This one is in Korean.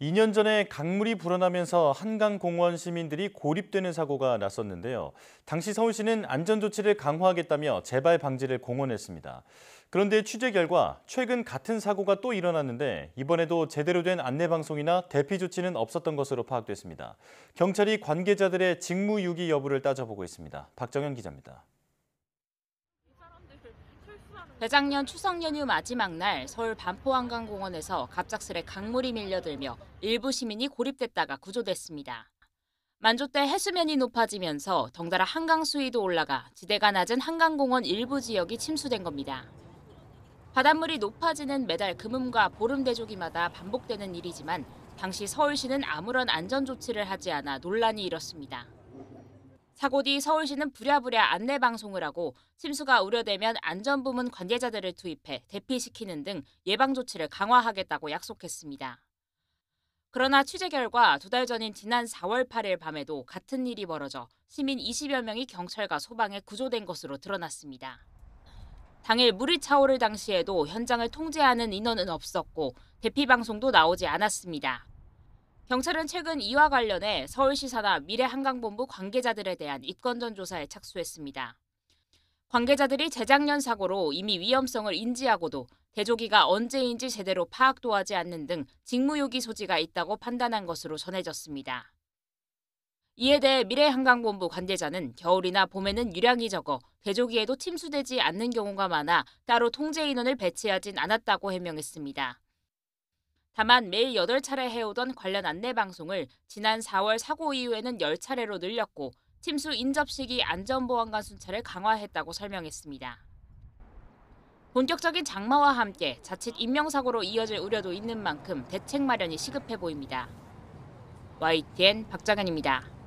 2년 전에 강물이 불어나면서 한강공원 시민들이 고립되는 사고가 났었는데요. 당시 서울시는 안전조치를 강화하겠다며 재발 방지를 공언했습니다. 그런데 취재 결과 최근 같은 사고가 또 일어났는데 이번에도 제대로 된 안내방송이나 대피 조치는 없었던 것으로 파악됐습니다. 경찰이 관계자들의 직무유기 여부를 따져보고 있습니다. 박정현 기자입니다. 재작년 추석 연휴 마지막 날 서울 반포한강공원에서 갑작스레 강물이 밀려들며 일부 시민이 고립됐다가 구조됐습니다. 만조 때 해수면이 높아지면서 덩달아 한강 수위도 올라가 지대가 낮은 한강공원 일부 지역이 침수된 겁니다. 바닷물이 높아지는 매달 금음과 보름 대조기마다 반복되는 일이지만 당시 서울시는 아무런 안전 조치를 하지 않아 논란이 일었습니다. 사고 뒤 서울시는 부랴부랴 안내 방송을 하고 침수가 우려되면 안전부문 관계자들을 투입해 대피시키는 등 예방 조치를 강화하겠다고 약속했습니다. 그러나 취재 결과 두 달 전인 지난 4월 8일 밤에도 같은 일이 벌어져 시민 20여 명이 경찰과 소방에 구조된 것으로 드러났습니다. 당일 물이 차오를 당시에도 현장을 통제하는 인원은 없었고 대피 방송도 나오지 않았습니다. 경찰은 최근 이와 관련해 서울시 사하 미래한강본부 관계자들에 대한 입건전 조사에 착수했습니다. 관계자들이 재작년 사고로 이미 위험성을 인지하고도 대조기가 언제인지 제대로 파악도 하지 않는 등 직무유기 소지가 있다고 판단한 것으로 전해졌습니다. 이에 대해 미래한강본부 관계자는 겨울이나 봄에는 유량이 적어 대조기에도 침수되지 않는 경우가 많아 따로 통제 인원을 배치하진 않았다고 해명했습니다. 다만 매일 8차례 해오던 관련 안내 방송을 지난 4월 사고 이후에는 10차례로 늘렸고 침수 인접 시기 안전보안관 순찰을 강화했다고 설명했습니다. 본격적인 장마와 함께 자칫 인명사고로 이어질 우려도 있는 만큼 대책 마련이 시급해 보입니다. YTN 박정현입니다.